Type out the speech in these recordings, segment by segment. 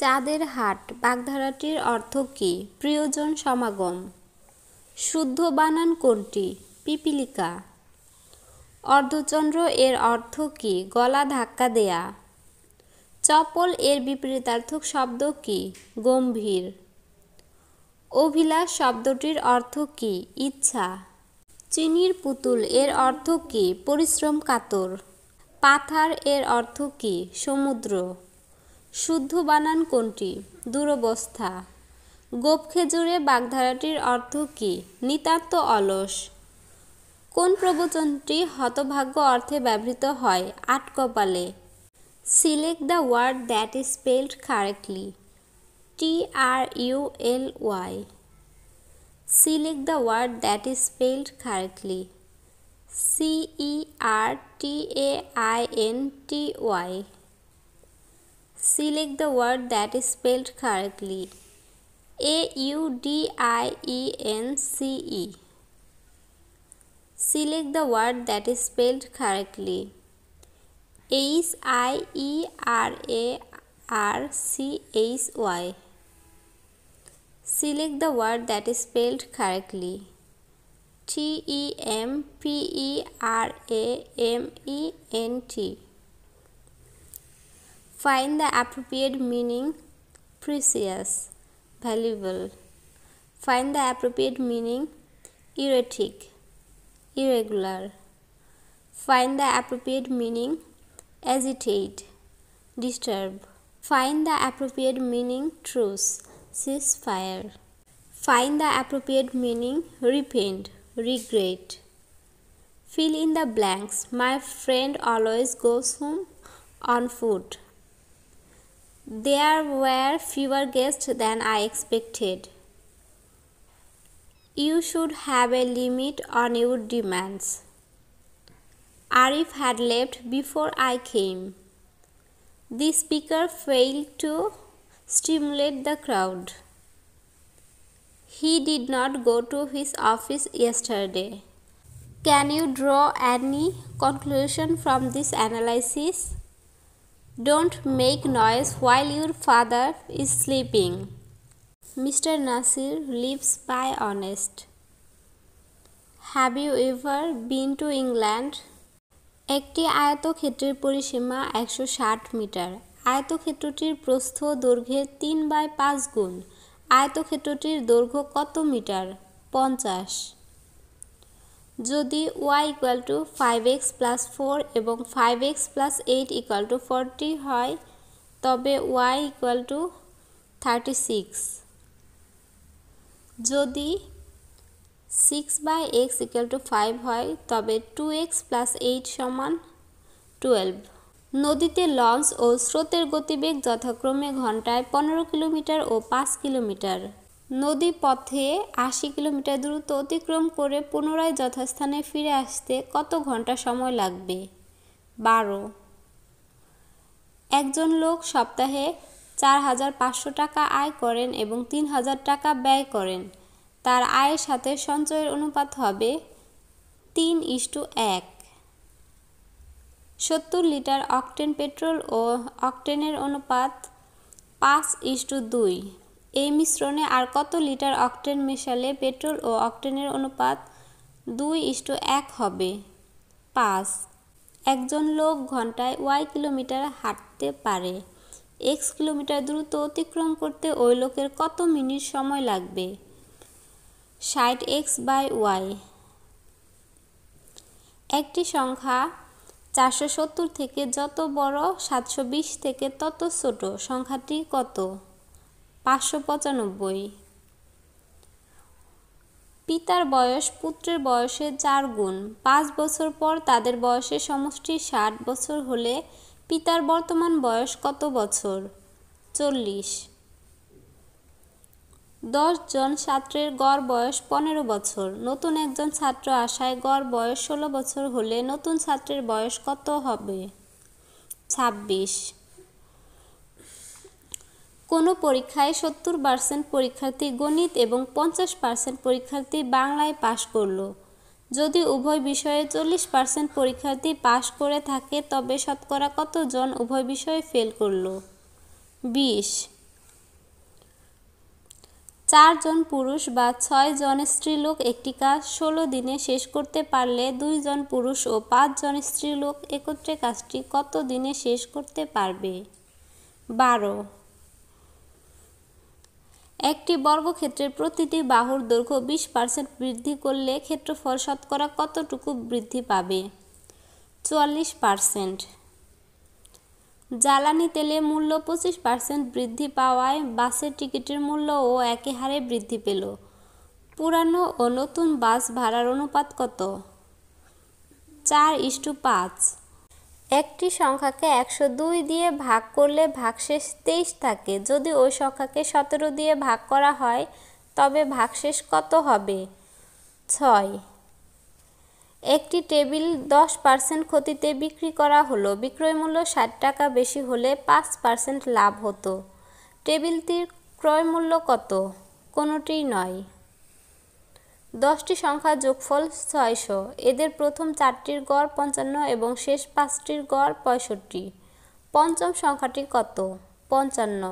চাঁদের হাট বাগধারাটির অর্থ কী প্রিয়জন সমাগম শুদ্ধ বানান কোনটি পিপিলিকা অর্ধচন্দ্র এর অর্থ কী গলা ধাক্কা দেয়া চপল এর বিপরীতার্থক শব্দ কি গম্ভীর অভিলাষ শব্দটির অর্থ কী ইচ্ছা চিনির পুতুল এর অর্থ কী পরিশ্রম কাতর পাথার এর অর্থ কী সমুদ্র শুদ্ধ বানান কোনটি দুরবস্থা গোপ খেজুরে বাগধারাটির অর্থ কি নিতান্ত অলস কোন প্রবচনটি হতভাগ্য অর্থে ব্যবহৃত হয় আট কপালে select the word that is spelled correctly T R U L Y select the word that is spelled correctly C E R T A I N T Y Select the word that is spelled correctly. A U D I E N C E. Select the word that is spelled correctly. H I E R A R C H Y. Select the word that is spelled correctly. T E M P E R A M E N T. Find the appropriate meaning precious, valuable. Find the appropriate meaning erratic, irregular. Find the appropriate meaning agitate, disturb. Find the appropriate meaning truce, ceasefire. Find the appropriate meaning repent, regret. Fill in the blanks. My friend always goes home on foot. There were fewer guests than I expected. You should have a limit on your demands. Arif had left before I came. The speaker failed to stimulate the crowd. He did not go to his office yesterday. Can you draw any conclusion from this analysis? Don't make noise while your father is sleeping mister Nasir lives by honest have you ever been to England একটি আয়তক্ষেত্রের পরিসীমা একশো ষাট metre আয়তক্ষেত্রটির প্রস্থ দৈর্ঘ্যের তিন by পাঁচ গুণ আয়তক্ষেত্রটির দৈর্ঘ্য কত মিটার পঞ্চাশ যদি Y equal to five X plus four এবং five X plus eight equal to forty হয় তবে Y equal to thirty six যদি six by X equal to five হয় তবে টু এক্স প্লাস এইট সমান টুয়েলভ নদীতে লঞ্চ ও স্রোতের গতিবেগ যথাক্রমে ঘন্টায় পনেরো কিলোমিটার ও পাঁচ কিলোমিটার নদী পথে আশি কিলোমিটার দূরত্ব অতিক্রম করে পুনরায় যথাস্থানে ফিরে আসতে কত ঘন্টা সময় লাগবে বারো একজন লোক সপ্তাহে চার হাজার পাঁচশো টাকা আয় করেন এবং তিন হাজার টাকা ব্যয় করেন তার আয়ের সাথে সঞ্চয়ের অনুপাত হবে তিন ইস্টু এক সত্তর লিটার অকটেন পেট্রোল ও অকটেনের অনুপাত পাঁচ ইস্টু দুই এই মিশ্রণে আর কত লিটার অক্টেন মেশালে পেট্রোল ও অক্টেনের অনুপাত দুই ইষ্ট এক হবে পাঁচ একজন লোক ঘন্টায় ওয়াই কিলোমিটার হাঁটতে পারে এক্স কিলোমিটার দ্রুত অতিক্রম করতে ওই লোকের কত মিনিট সময় লাগবে ষাট এক্স বাই ওয়াই একটি সংখ্যা চারশো সত্তর থেকে যত বড় সাতশো বিশ থেকে তত ছোট সংখ্যাটি কত পাঁচশো পঁচানব্বই পিতার বয়স পুত্রের বয়সের চার গুণ পাঁচ বছর পর তাদের বয়সের সমষ্টি ষাট বছর হলে পিতার বর্তমান বয়স কত বছর চল্লিশ জন ছাত্রের গড় বয়স পনেরো বছর নতুন একজন ছাত্র আসায় গড় বয়স ষোলো বছর হলে নতুন ছাত্রের বয়স কত হবে ছাব্বিশ কোনো পরীক্ষায় সত্তর পার্সেন্ট পরীক্ষার্থী গণিত এবং পঞ্চাশ পার্সেন্ট পরীক্ষার্থী বাংলায় পাশ করলো যদি উভয় বিষয়ে চল্লিশ পার্সেন্ট পরীক্ষার্থী পাশ করে থাকে তবে শতকরা কতজন উভয় বিষয়ে ফেল করল বিশ চারজন পুরুষ বা ছয় জন স্ত্রীলোক একটি কাজ ষোলো দিনে শেষ করতে পারলে দুইজন পুরুষ ও পাঁচজন স্ত্রীলোক একত্রে কাজটি কত দিনে শেষ করতে পারবে বারো একটি বর্গক্ষেত্রের প্রতিটি বাহুর দৈর্ঘ্য বিশ পার্সেন্ট বৃদ্ধি করলে ক্ষেত্রফল শতকরা কতটুকু বৃদ্ধি পাবে চুয়াল্লিশ পার্সেন্ট জ্বালানি তেলে মূল্য পঁচিশ পার্সেন্ট বৃদ্ধি পাওয়ায় বাসের টিকিটের মূল্যও একই হারে বৃদ্ধি পেল পুরানো ও নতুন বাস ভাড়ার অনুপাত কত চার ইস্টু পাঁচ একটি সংখ্যাকে একশো দুই দিয়ে ভাগ করলে ভাগশেষ তেইশ থাকে যদি ওই সংখ্যাকে সতেরো দিয়ে ভাগ করা হয় তবে ভাগশেষ কত হবে ছয় একটি টেবিল দশ পার্সেন্ট ক্ষতিতে বিক্রি করা হলো বিক্রয় মূল্য ষাট টাকা বেশি হলে পাঁচ পার্সেন্ট লাভ হতো টেবিলটির ক্রয় মূল্য কত কোনোটিই নয় দশটি সংখ্যার যোগফল ছয়শো এদের প্রথম চারটির গড় পঞ্চান্ন এবং শেষ পাঁচটির গড় পঁয়ষট্টি পঞ্চম সংখ্যাটি কত পঞ্চান্ন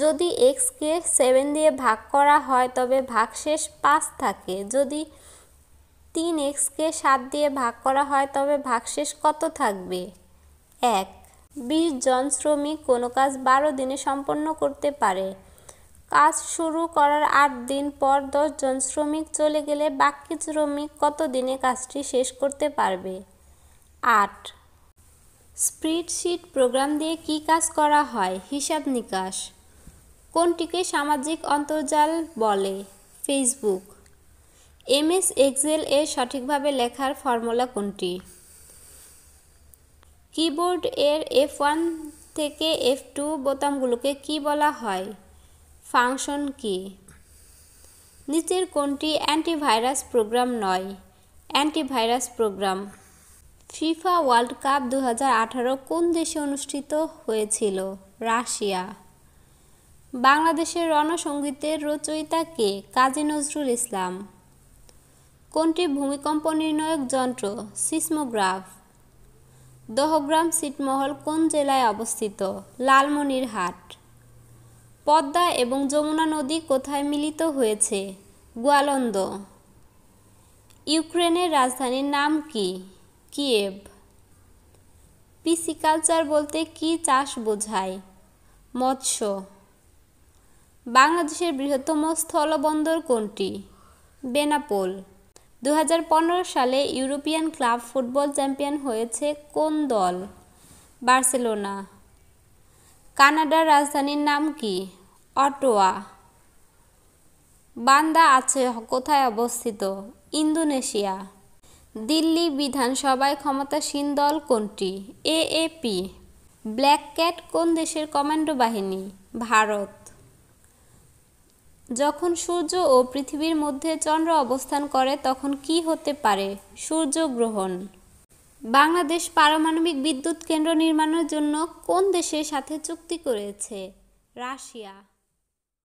যদি এক্সকে সেভেন দিয়ে ভাগ করা হয় তবে ভাগশেষ পাঁচ থাকে যদি তিন এক্সকে সাত দিয়ে ভাগ করা হয় তবে ভাগশেষ কত থাকবে এক বিশ জন শ্রমিক কোনো কাজ বারো দিনে সম্পন্ন করতে পারে কাজ শুরু করার আট দিন পর দশজন শ্রমিক চলে গেলে বাকি শ্রমিক কত দিনে কাজটি শেষ করতে পারবে আট স্প্রিডশিট প্রোগ্রাম দিয়ে কি কাজ করা হয় হিসাব নিকাশ কোনটিকে সামাজিক অন্তর্জাল বলে ফেসবুক এমএস এক্সেল এ সঠিকভাবে লেখার ফর্মুলা কোনটি কিবোর্ড এর এফ ওয়ান থেকে এফ টু বোতামগুলোকে কি বলা হয় ফাংশন কি নিচের কোনটি অ্যান্টিভাইরাস প্রোগ্রাম নয় antivirus program FIFA World Cup দু কোন দেশে অনুষ্ঠিত হয়েছিল রাশিয়া বাংলাদেশের রণসঙ্গীতের রচয়িতা কে কাজী নজরুল ইসলাম কোনটি ভূমিকম্প নির্ণায়ক যন্ত্র সিসমোগ্রাফ দহগ্রাম সিটমহল কোন জেলায় অবস্থিত লালমনিরহাট পদ্মা এবং যমুনা নদী কোথায় মিলিত হয়েছে গোয়ালন্দ ইউক্রেনের রাজধানীর নাম কি কিয়েভ পিসিকালচার বলতে কি চাষ বোঝায় মৎস্য বাংলাদেশের বৃহত্তম স্থলবন্দর কোনটি বেনাপোল দু সালে ইউরোপিয়ান ক্লাব ফুটবল চ্যাম্পিয়ন হয়েছে কোন দল বার্সেলোনা কানাডার রাজধানীর নাম কি অটোয়া বান্দা আছে কোথায় অবস্থিত ইন্দোনেশিয়া দিল্লি বিধানসভায় ক্ষমতাসীন দল কোনটি এএপি ব্ল্যাক ক্যাট কোন দেশের কমান্ডো বাহিনী ভারত যখন সূর্য ও পৃথিবীর মধ্যে চন্দ্র অবস্থান করে তখন কি হতে পারে সূর্যগ্রহণ বাংলাদেশ পারমাণবিক বিদ্যুৎ কেন্দ্র নির্মাণের জন্য কোন দেশের সাথে চুক্তি করেছে রাশিয়া